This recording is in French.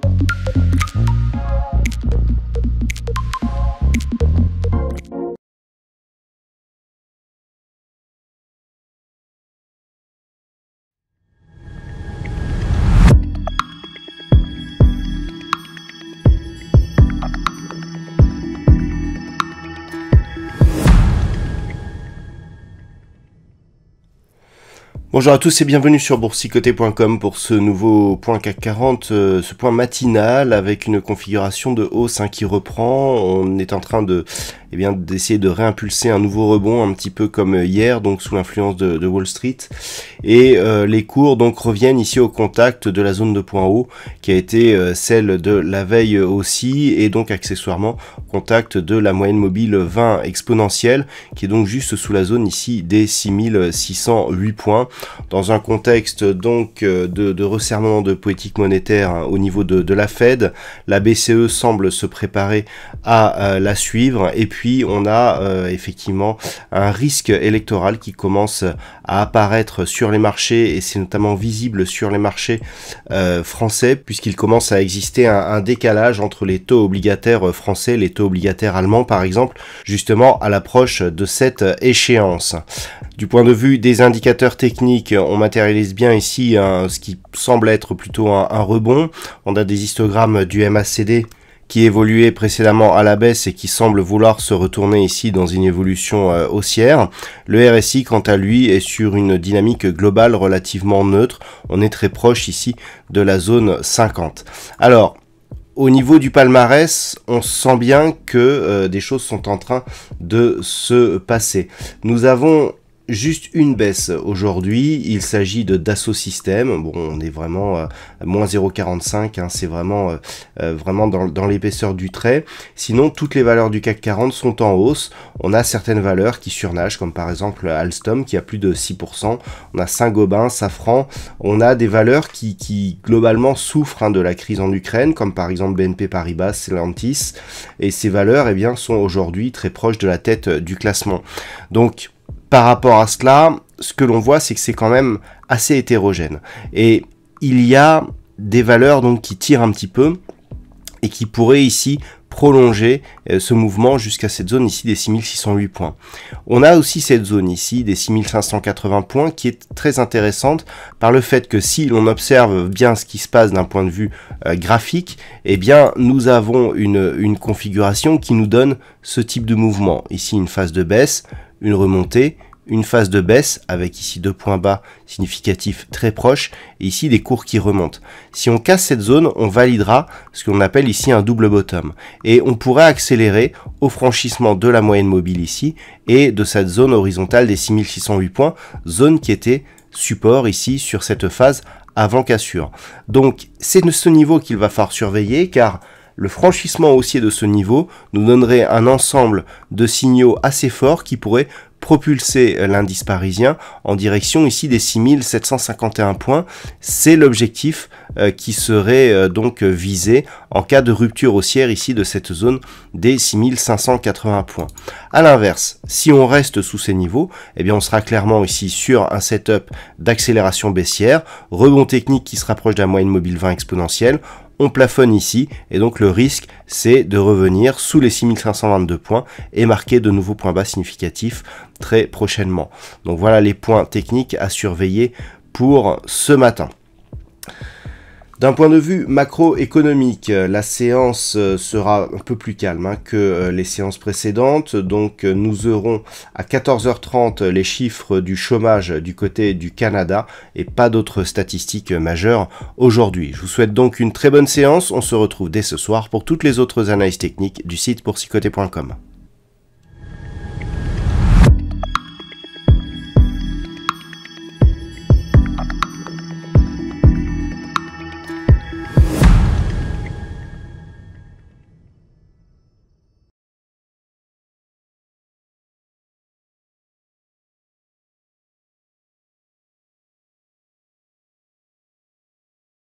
Thank you. Bonjour à tous et bienvenue sur boursicoté.com pour ce nouveau point CAC 40, euh, ce point matinal avec une configuration de hausse hein, qui reprend. On est en train de eh bien d'essayer de réimpulser un nouveau rebond, un petit peu comme euh, hier, donc sous l'influence de, Wall Street. Et euh, les cours donc reviennent ici au contact de la zone de point haut, qui a été euh, celle de la veille aussi, et donc accessoirement contact de la moyenne mobile 20 exponentielle, qui est donc juste sous la zone ici des 6608 points, dans un contexte donc de, de resserrement de politique monétaire hein, au niveau de, la Fed. La BCE semble se préparer à la suivre, et puis puis on a euh, effectivement un risque électoral qui commence à apparaître sur les marchés et c'est notamment visible sur les marchés euh, français puisqu'il commence à exister un, décalage entre les taux obligataires euh, français, les taux obligataires allemands par exemple, justement à l'approche de cette échéance. Du point de vue des indicateurs techniques, on matérialise bien ici hein, ce qui semble être plutôt un rebond. On a des histogrammes du MACD qui évoluait précédemment à la baisse et qui semble vouloir se retourner ici dans une évolution euh, haussière. Le RSI, quant à lui, est sur une dynamique globale relativement neutre. On est très proche ici de la zone 50. Alors, au niveau du palmarès, on sent bien que euh, des choses sont en train de se passer. Nous avons juste une baisse aujourd'hui. Il s'agit de Dassault Systèmes. Bon, on est vraiment euh, moins 0,45. Hein, c'est vraiment, euh, euh, vraiment dans, l'épaisseur du trait. Sinon, toutes les valeurs du CAC 40 sont en hausse. On a certaines valeurs qui surnagent, comme par exemple Alstom qui a plus de 6%. On a Saint-Gobain, Safran. On a des valeurs qui, qui globalement souffrent hein, de la crise en Ukraine, comme par exemple BNP Paribas, Lantis, Et ces valeurs eh bien, sont aujourd'hui très proches de la tête du classement. Donc, par rapport à cela, ce que l'on voit, c'est que c'est quand même assez hétérogène. Et il y a des valeurs donc qui tirent un petit peu et qui pourraient ici prolonger euh, ce mouvement jusqu'à cette zone ici des 6608 points. On a aussi cette zone ici des 6580 points qui est très intéressante par le fait que si l'on observe bien ce qui se passe d'un point de vue euh, graphique, eh bien nous avons une configuration qui nous donne ce type de mouvement. Ici une phase de baisse, une remontée, une phase de baisse avec ici deux points bas significatifs très proches et ici des cours qui remontent. Si on casse cette zone, on validera ce qu'on appelle ici un double bottom et on pourrait accélérer au franchissement de la moyenne mobile ici et de cette zone horizontale des 6608 points, zone qui était support ici sur cette phase avant cassure. Donc c'est de ce niveau qu'il va falloir surveiller car le franchissement haussier de ce niveau nous donnerait un ensemble de signaux assez forts qui pourraient propulser euh, l'indice parisien en direction ici des 6751 points. C'est l'objectif euh, qui serait euh, donc euh, visé en cas de rupture haussière ici de cette zone des 6580 points. A l'inverse, si on reste sous ces niveaux, eh bien on sera clairement ici sur un setup d'accélération baissière, rebond technique qui se rapproche la moyenne mobile 20 exponentielle, on plafonne ici et donc le risque c'est de revenir sous les 6522 points et marquer de nouveaux points bas significatifs très prochainement. Donc voilà les points techniques à surveiller pour ce matin. D'un point de vue macroéconomique, euh, la séance euh, sera un peu plus calme hein, que euh, les séances précédentes. Donc nous aurons à 14h30 les chiffres du chômage du côté du Canada et pas d'autres statistiques majeures aujourd'hui. Je vous souhaite donc une très bonne séance. On se retrouve dès ce soir pour toutes les autres analyses techniques du site poursicoté.com.